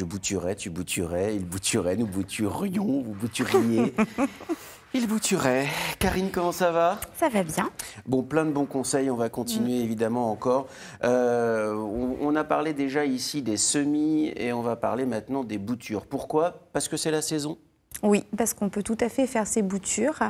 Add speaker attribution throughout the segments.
Speaker 1: Je bouturais, tu bouturais, il bouturait, nous bouturions, vous bouturiez. Il bouturait. Karine, comment ça va Ça va bien. Bon, plein de bons conseils, on va continuer mm. évidemment encore. Euh, on, a parlé déjà ici des semis et on va parler maintenant des boutures. Pourquoi Parce que c'est la saison
Speaker 2: oui, parce qu'on peut tout à fait faire ces boutures,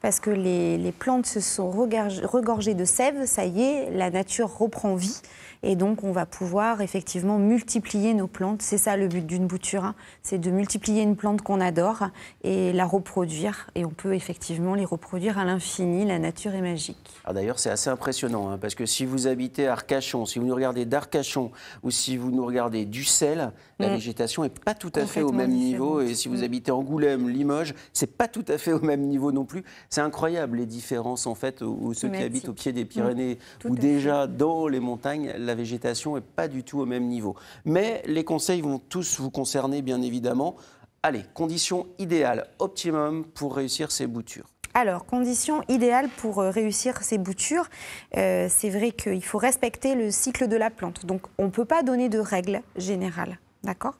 Speaker 2: parce que les, plantes se sont regorgées, de sève, ça y est, la nature reprend vie, et donc on va pouvoir effectivement multiplier nos plantes. C'est ça le but d'une bouture, hein. c'est de multiplier une plante qu'on adore et la reproduire, et on peut effectivement les reproduire à l'infini, la nature est magique.
Speaker 1: Ah, d'ailleurs, c'est assez impressionnant, hein, parce que si vous habitez Arcachon, si vous nous regardez d'Arcachon, ou si vous nous regardez du sel, la mm. végétation n'est pas tout à fait au même niveau, et si vous mm. habitez Angoulême, Limoges. C'est pas tout à fait au même niveau non plus. C'est incroyable les différences en fait où, ceux qui habitent au pied des mmh. Pyrénées ou déjà dans les montagnes, la végétation est pas du tout au même niveau. Mais les conseils vont tous vous concerner bien évidemment. Allez, conditions idéales, optimum pour réussir ces boutures.
Speaker 2: Alors, conditions idéales pour euh, réussir ces boutures, euh, c'est vrai qu'il faut respecter le cycle de la plante. Donc, on ne peut pas donner de règles générales. D'accord.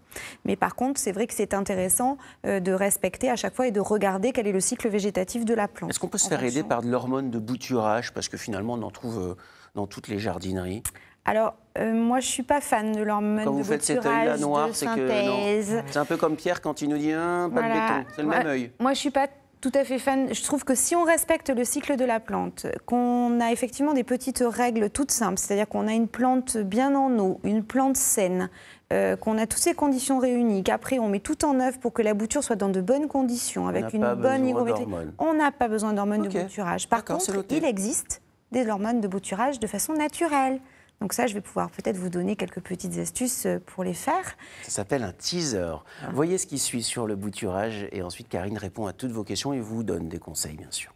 Speaker 2: Mais par contre, c'est vrai que c'est intéressant euh, de respecter à chaque fois et de regarder quel est le cycle végétatif de la plante. Est-ce qu'on peut se faire aider
Speaker 1: par de l'hormone de bouturage Parce que finalement, on en trouve euh, dans toutes les jardineries. Alors, euh, moi, je ne suis pas fan de l'hormone de Quand vous faites cet œil-là c'est que. C'est un peu comme Pierre quand il nous dit un, hein, pas de béton. C'est le même œil.
Speaker 2: Moi, je ne suis pas tout à fait fan. Je trouve que si on respecte le cycle de la plante, qu'on a effectivement des petites règles toutes simples, c'est-à-dire qu'on a une plante bien en eau, une plante saine, euh, qu'on a toutes ces conditions réunies, qu'après on met tout en œuvre pour que la bouture soit dans de bonnes conditions, avec une bonne hygrométrie, on n'a pas besoin d'hormones de bouturage. Par contre, il existe des hormones de bouturage de façon naturelle. Donc ça, je vais pouvoir peut-être vous donner quelques petites astuces euh, pour les faire.
Speaker 1: Ça s'appelle un teaser. Ah. Voyez ce qui suit sur le bouturage et ensuite Karine répond à toutes vos questions et vous donne des conseils, bien sûr.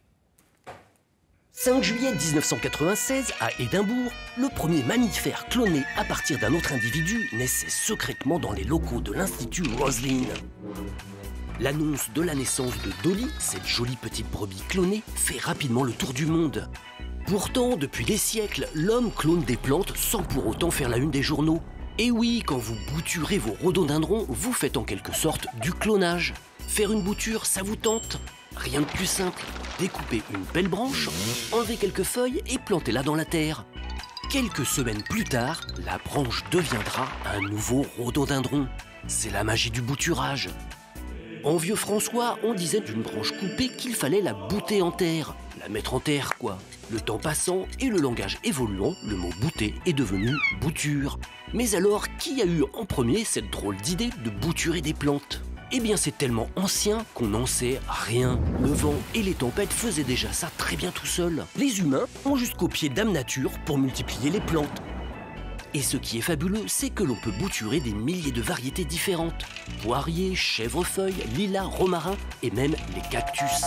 Speaker 3: 5 juillet 1996, à Édimbourg, le premier mammifère cloné à partir d'un autre individu naissait secrètement dans les locaux de l'Institut Roslin. L'annonce de la naissance de Dolly, cette jolie petite brebis clonée, fait rapidement le tour du monde. Pourtant, depuis des siècles, l'homme clone des plantes sans pour autant faire la une des journaux. Et oui, quand vous bouturez vos rhododendrons, vous faites en quelque sorte du clonage. Faire une bouture, ça vous tente Rien de plus simple, découper une belle branche, enlever quelques feuilles et planter-la dans la terre. Quelques semaines plus tard, la branche deviendra un nouveau rhododendron. C'est la magie du bouturage. En vieux François, on disait d'une branche coupée qu'il fallait la bouter en terre, la mettre en terre quoi. Le temps passant et le langage évoluant, le mot bouter est devenu bouture. Mais alors, qui a eu en premier cette drôle d'idée de bouturer des plantes eh bien, c'est tellement ancien qu'on n'en sait rien. Le vent et les tempêtes faisaient déjà ça très bien tout seuls. Les humains ont jusqu'au pied d'âme nature pour multiplier les plantes. Et ce qui est fabuleux, c'est que l'on peut bouturer des milliers de variétés différentes. Poiriers, chèvrefeuilles, lilas, romarin et même les cactus.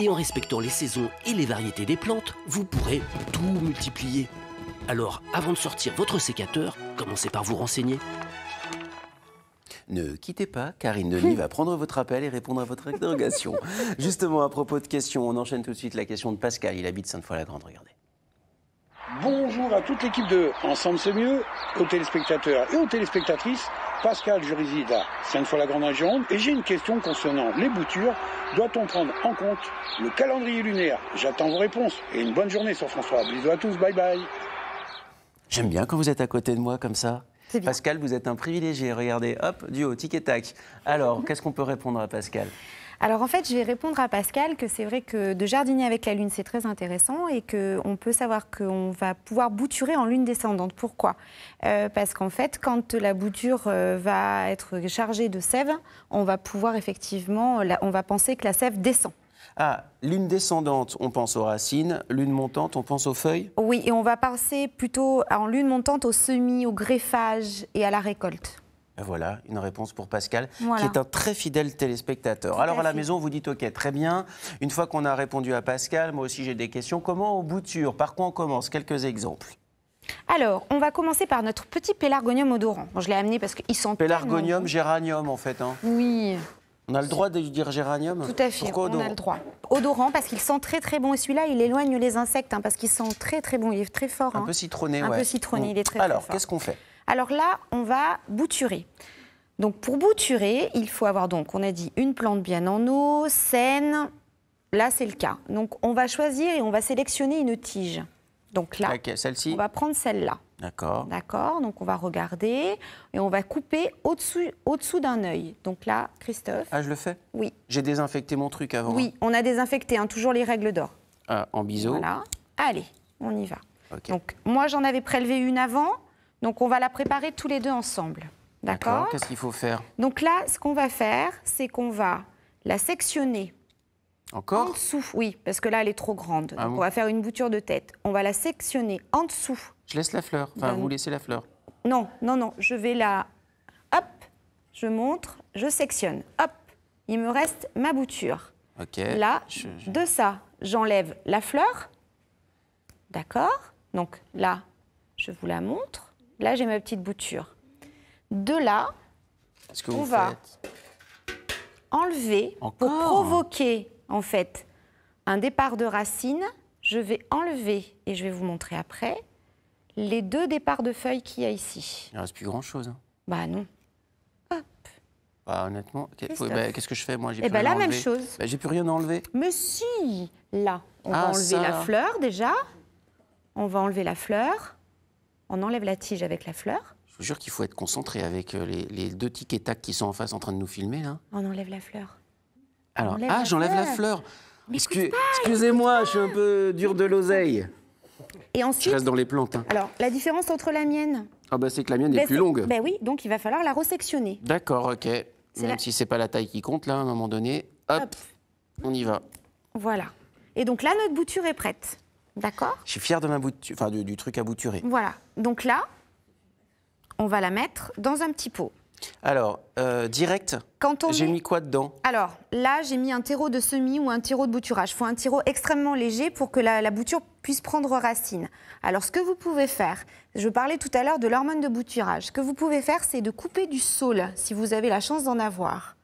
Speaker 3: Et en respectant les saisons et les variétés des plantes, vous pourrez tout multiplier. Alors, avant de sortir votre sécateur, commencez par vous renseigner. Ne quittez pas, Karine Denis va
Speaker 1: prendre votre appel et répondre à votre interrogation. Justement, à propos de questions, on enchaîne tout de suite la question de Pascal. Il habite Sainte-Foy-la-Grande, regardez. Bonjour à toute l'équipe de Ensemble c'est mieux, aux téléspectateurs et aux téléspectatrices. Pascal, je réside à Sainte-Foy-la-Grande en et j'ai une question concernant les boutures. Doit-on prendre en compte le calendrier lunaire J'attends vos réponses et une bonne journée sur François. Bisous à tous, bye bye. J'aime bien quand vous êtes à côté de moi comme ça. Pascal, vous êtes un privilégié. Regardez, hop, du haut, ticket tac. Alors, qu'est-ce qu'on peut répondre à Pascal
Speaker 2: alors en fait, je vais répondre à Pascal que c'est vrai que de jardiner avec la lune, c'est très intéressant et qu'on peut savoir qu'on va pouvoir bouturer en lune descendante. Pourquoi euh, Parce qu'en fait, quand la bouture euh, va être chargée de sève, on va pouvoir effectivement, on va penser que la sève descend.
Speaker 1: Ah, lune descendante, on pense aux racines, lune montante, on pense aux feuilles
Speaker 2: Oui, et on va passer plutôt en lune montante au semis, au greffage et à la récolte.
Speaker 1: Ben voilà, une réponse pour Pascal, qui est un très fidèle téléspectateur. Alors à, la maison, vous dites OK, très bien. Une fois qu'on a répondu à Pascal, moi aussi j'ai des questions. Comment on bouture Par quoi on commence Quelques exemples.
Speaker 2: Alors, on va commencer par notre petit pélargonium odorant. je l'ai amené parce qu'il sent
Speaker 1: Pélargonium, géranium en fait. Hein. Oui, on a le droit de dire géranium Tout à fait, on a le
Speaker 2: droit. Odorant, parce qu'il sent très très bon. Et celui-là, il éloigne les insectes, hein, parce qu'il sent très très bon. Il est très fort. Un hein. peu citronné, Un peu citronné, il est très, fort. Alors, qu'est-ce qu'on fait Alors là, on va bouturer. Donc pour bouturer, il faut avoir, donc, on a dit, une plante bien en eau, saine. Là, c'est le cas. Donc on va choisir et on va sélectionner une tige. Donc là, on va prendre celle-là. D'accord. D'accord. Donc on va regarder et on va couper au-dessous, au-dessous d'un œil. Donc là, Christophe.
Speaker 1: Ah, je le fais Oui. J'ai désinfecté mon truc avant. Oui,
Speaker 2: hein. on a désinfecté, hein, toujours les règles d'or.
Speaker 1: Ah, en biseau. Voilà.
Speaker 2: Allez, on y va. Donc moi, j'en avais prélevé une avant. Donc on va la préparer tous les deux ensemble.
Speaker 1: D'accord Qu'est-ce qu'il faut faire
Speaker 2: Donc là, ce qu'on va faire, c'est qu'on va la sectionner encore En dessous, oui, parce que là, elle est trop grande. Ah on va faire une bouture de tête. On va la sectionner en dessous.
Speaker 1: Je laisse la fleur. Enfin, ben vous laissez la fleur.
Speaker 2: Non, non, non. Je vais la. Hop Je montre, je sectionne. Hop Il me reste ma bouture.
Speaker 1: OK. Là,
Speaker 2: de ça, j'enlève la fleur. D'accord Donc là, je vous la montre. Là, j'ai ma petite bouture. De là, on va enlever pour provoquer en fait, un départ de racine. Je vais enlever, et je vais vous montrer après, les deux départs de feuilles qu'il y a ici.
Speaker 1: Il ne reste plus grand-chose. Hein. Bah non. Hop. Bah, honnêtement, qu'est-ce que bah, je fais moi Eh ben, la même chose. Bah, j'ai plus rien à enlever.
Speaker 2: Mais si Là, on va ah, enlever la fleur déjà. On va enlever la fleur. On enlève la tige avec la fleur.
Speaker 1: Je vous jure qu'il faut être concentré avec euh, les, deux tickets tac qui sont en face en train de nous filmer là.
Speaker 2: On enlève la fleur.
Speaker 1: Alors, ah, j'enlève la fleur. Excusez-moi, je suis un peu dur de l'oseille. Et ensuite, je reste dans les plantes. Hein. Alors,
Speaker 2: la différence entre la mienne.
Speaker 1: Ah bah c'est que la mienne est bah, plus longue. Ben
Speaker 2: oui, donc il va falloir la resectionner.
Speaker 1: D'accord, ok. Même si c'est pas la taille qui compte là, à un moment donné, hop, on y va.
Speaker 2: Voilà. Et donc là, notre bouture est prête. D'accord
Speaker 1: Je suis fier de ma bouture, enfin du, du truc à bouturer.
Speaker 2: Voilà. Donc là, on va la mettre dans un petit pot.
Speaker 1: Alors, euh, direct, j'ai mis quoi dedans
Speaker 2: Alors, là, j'ai mis un terreau de semis ou un terreau de bouturage. Il faut un terreau extrêmement léger pour que la, bouture puisse prendre racine. Alors, ce que vous pouvez faire, je parlais tout à l'heure de l'hormone de bouturage. Ce que vous pouvez faire, c'est de couper du saule, si vous avez la chance d'en avoir.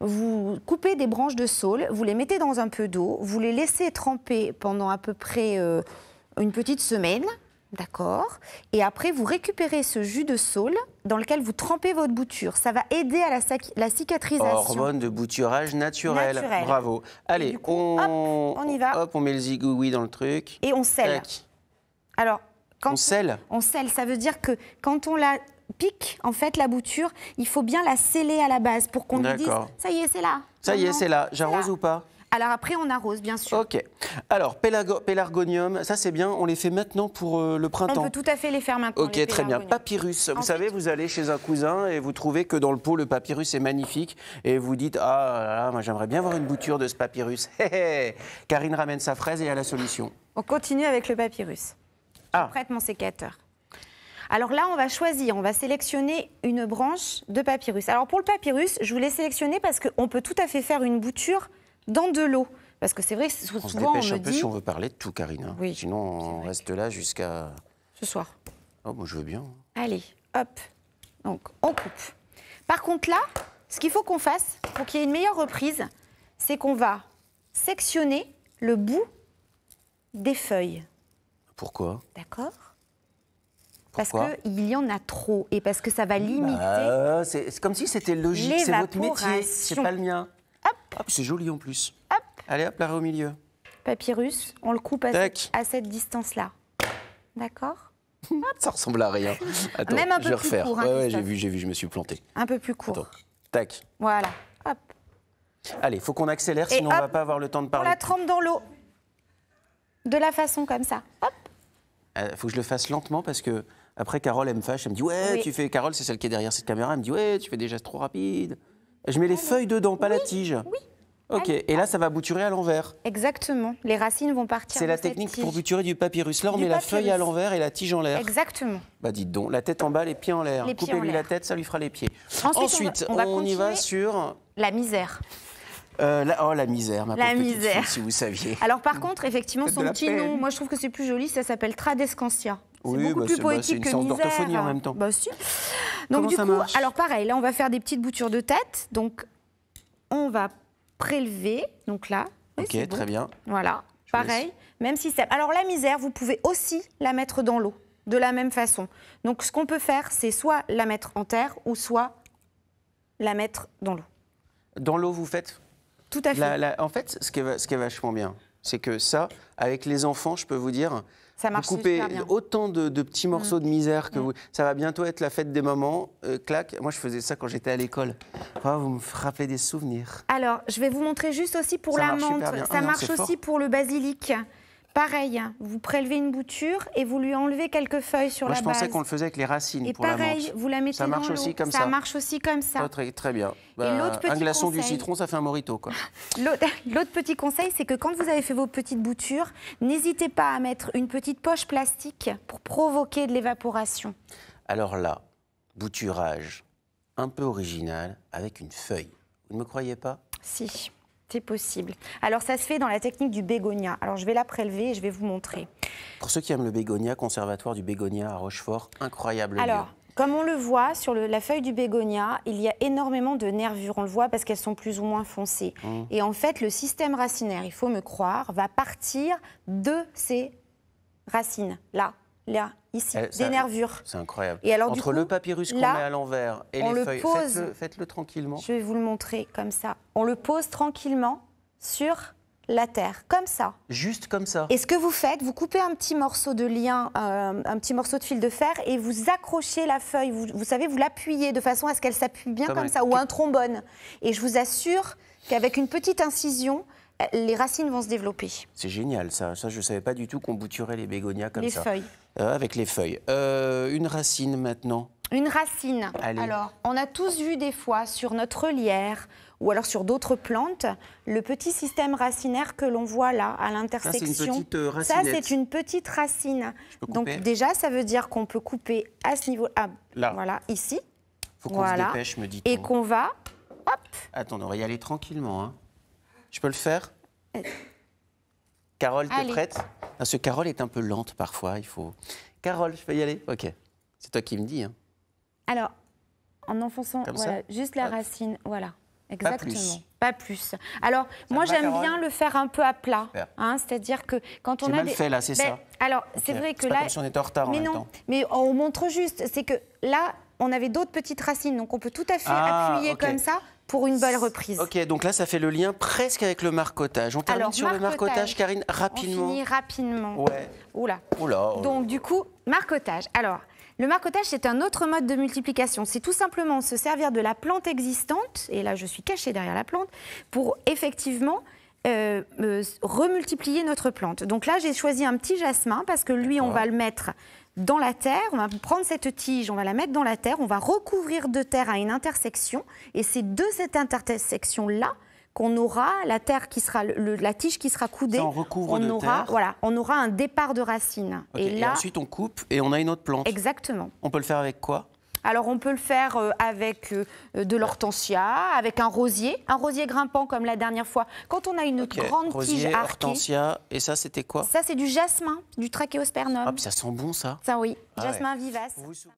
Speaker 2: Vous coupez des branches de saule, vous les mettez dans un peu d'eau, vous les laissez tremper pendant à peu près euh, une petite semaine, d'accord Et après, vous récupérez ce jus de saule dans lequel vous trempez votre bouture. Ça va aider à la, la cicatrisation. Hormone
Speaker 1: de bouturage naturel. naturel. Bravo. Allez, on... y va. Hop, on met le zigouille dans le truc. Et on scelle. Alors, quand on, on scelle
Speaker 2: On scelle, ça veut dire que quand on la pique, en fait, la bouture, il faut bien la sceller à la base pour qu'on dise « ça y est, c'est là ».
Speaker 1: Ça y est, c'est là. J'arrose ou pas
Speaker 2: alors après, on arrose, bien sûr.
Speaker 1: Ok. Alors, pélargonium, ça c'est bien, on les fait maintenant pour euh, le printemps. On
Speaker 2: peut tout à fait les faire maintenant. Ok, très bien.
Speaker 1: Papyrus, vous savez, vous allez chez un cousin et vous trouvez que dans le pot, le papyrus est magnifique et vous dites Ah moi j'aimerais bien voir une bouture de ce papyrus. Karine ramène sa fraise et a la solution.
Speaker 2: On continue avec le papyrus. Ah. prête mon sécateur. Alors là, on va choisir, on va sélectionner une branche de papyrus. Alors pour le papyrus, je vous voulais sélectionner parce qu'on peut tout à fait faire une bouture dans de l'eau. Parce que c'est vrai souvent on on me un peu si on veut
Speaker 1: parler de tout, Karine. Hein. Oui, Sinon, on reste là jusqu'à... Ce soir. Oh, moi, je veux bien.
Speaker 2: Allez, hop. Donc, on coupe. Par contre, là, ce qu'il faut qu'on fasse, pour qu'il y ait une meilleure reprise, c'est qu'on va sectionner le bout des feuilles. Pourquoi D'accord
Speaker 1: parce qu'il
Speaker 2: y en a trop et parce que ça va bah,
Speaker 1: limiter. c'est comme si c'était logique, c'est votre métier, c'est pas le mien. Ah, c'est joli en plus. Allez, hop, l'arrêt au milieu.
Speaker 2: Papyrus, on le coupe à, cette, distance-là. D'accord
Speaker 1: Ça ressemble à rien. Même un peu je hein, ouais, j'ai vu, j'ai vu, je me suis planté. Un
Speaker 2: peu plus court. Tac. Voilà. Hop.
Speaker 1: Allez, faut qu'on accélère, sinon on va pas avoir le temps de parler. On la trempe
Speaker 2: dans l'eau. De la façon comme ça. Hop.
Speaker 1: Euh, faut que je le fasse lentement parce que après Carole elle me fâche, elle me dit ouais tu fais Carole c'est celle qui est derrière cette caméra, elle me dit ouais tu fais des gestes trop rapides. Je mets les ah, feuilles dedans, pas la tige. Oui. Ok, et là, ça va bouturer à l'envers.
Speaker 2: Exactement, les racines vont partir. C'est la technique pour
Speaker 1: bouturer du papyrus. Là, on met la feuille à l'envers et la tige en l'air.
Speaker 2: Exactement.
Speaker 1: Bah, dites donc, la tête en bas, les pieds en l'air. Coupez-lui la tête, ça lui fera les pieds. Ensuite, on, on, y va sur.
Speaker 2: La misère.
Speaker 1: Euh, la, oh, la misère, ma la misère. si vous saviez. Alors,
Speaker 2: par contre, effectivement, son petit nom, moi, je trouve que c'est plus joli, ça s'appelle Tradescantia. C'est beaucoup bah, plus bah, poétique que une que en même temps. Bah, si.
Speaker 1: Donc du coup, alors
Speaker 2: pareil, là on va faire des petites boutures de tête. Donc on va prélever, donc là. ok, très bien. Voilà, pareil. Même système. Alors la misère, vous pouvez aussi la mettre dans l'eau, de la même façon. Donc ce qu'on peut faire, c'est soit la mettre en terre ou soit la mettre dans l'eau.
Speaker 1: Dans l'eau, vous faites Tout à fait. en fait, ce ce qui est vachement bien, c'est que ça, avec les enfants, je peux vous dire, ça vous coupez autant de, petits morceaux mm. de misère que mm. vous. Ça va bientôt être la fête des mamans. Euh, clac. Moi, je faisais ça quand j'étais à l'école. Oh, vous me frappez des souvenirs.
Speaker 2: Alors, je vais vous montrer juste aussi pour la menthe. Ça ah marche aussi pour le basilic. Pareil, hein. vous prélevez une bouture et vous lui enlevez quelques feuilles sur la base. Moi, je pensais qu'on
Speaker 1: le faisait avec les racines et pour pareil, la menthe. vous la mettez ça marche aussi comme ça. Ça marche
Speaker 2: aussi comme ça.
Speaker 1: très, bien. Bah, un glaçon du citron, ça fait un morito.
Speaker 2: l'autre petit conseil, c'est que quand vous avez fait vos petites boutures, n'hésitez pas à mettre une petite poche plastique pour provoquer de l'évaporation.
Speaker 1: Alors là, bouturage un peu original avec une feuille. Vous ne me croyez pas Si.
Speaker 2: C'est possible. Alors, ça se fait dans la technique du bégonia. Alors, je vais la prélever et je vais vous montrer.
Speaker 1: Pour ceux qui aiment le bégonia, conservatoire du bégonia à Rochefort, incroyable. Alors,
Speaker 2: Comme on le voit sur la feuille du bégonia, il y a énormément de nervures. On le voit parce qu'elles sont plus ou moins foncées. Mmh. Et en fait, le système racinaire, il faut me croire, va partir de ces racines. Là, là, eh, des nervures.
Speaker 1: C'est incroyable. Et alors, Entre le papyrus qu'on met à l'envers et les le feuilles,
Speaker 2: faites-le tranquillement. Je vais vous le montrer comme ça. On le pose tranquillement sur la terre, comme ça.
Speaker 1: Juste comme ça.
Speaker 2: Et ce que vous faites, vous coupez un petit morceau de lien, euh, un petit morceau de fil de fer et vous accrochez la feuille. Vous, savez, vous l'appuyez de façon à ce qu'elle s'appuie bien comme, ça, ou un trombone. Et je vous assure qu'avec une petite incision, les racines vont se développer.
Speaker 1: C'est génial ça. Ça, je ne savais pas du tout qu'on bouturait les bégonias comme ça. Les feuilles. Euh, avec les feuilles. Euh, une racine maintenant.
Speaker 2: Une racine. Alors, on a tous vu des fois sur notre lierre ou alors sur d'autres plantes, le petit système racinaire que l'on voit là à l'intersection. Ça, c'est une, euh, une petite racine. Donc déjà, ça veut dire qu'on peut couper à ce niveau ah, là. Voilà, ici.
Speaker 1: Faut qu'on voilà. se dépêche, me dit Et qu'on va hop. Attends, on va y aller tranquillement hein. Je peux le faire Carole, t'es prête Parce que Carole est un peu lente parfois, il faut... Carole, je peux y aller Ok. C'est toi qui me dis. Hein.
Speaker 2: Alors, en enfonçant voilà, juste la racine, voilà. Exactement. Pas plus. Alors, moi, j'aime bien le faire un peu à plat. Hein, c'est-à-dire que quand on a. mal fait, là, c'est ben, ça. Alors, c'est vrai que là. Comme si on est
Speaker 1: en retard mais en non,
Speaker 2: Mais on montre juste. C'est que là, on avait d'autres petites racines. Donc, on peut tout à fait ah, appuyer comme ça pour
Speaker 1: une belle reprise. Ok, donc là, ça fait le lien presque avec le marcotage. On termine sur le marcotage, Karine, rapidement. On finit
Speaker 2: rapidement. Ouais. Oula. Oh. Donc, du coup, marcotage. Alors, le marcotage, c'est un autre mode de multiplication. C'est tout simplement se servir de la plante existante, et là, je suis cachée derrière la plante, pour effectivement... Euh, euh, remultiplier notre plante. Donc là, j'ai choisi un petit jasmin parce que lui, on va le mettre dans la terre, on va prendre cette tige, on va la mettre dans la terre, on va recouvrir de terre à une intersection, et c'est de cette intersection-là qu'on aura la terre qui sera la tige qui sera coudée. Ça, on recouvre de aura, terre. Voilà, on aura un départ de racine. Et, là, et ensuite
Speaker 1: on coupe et on a une autre plante.
Speaker 2: Exactement.
Speaker 1: On peut le faire avec quoi
Speaker 2: alors on peut le faire euh, avec euh, de l'hortensia, avec un rosier, un rosier grimpant comme la dernière fois. Quand on a une grande tige arquée. Hortensia,
Speaker 1: et ça c'était quoi Ça
Speaker 2: c'est du jasmin, du trachéospermum. Ah,
Speaker 1: ça sent bon ça.
Speaker 2: Ça oui, ah jasmin vivace.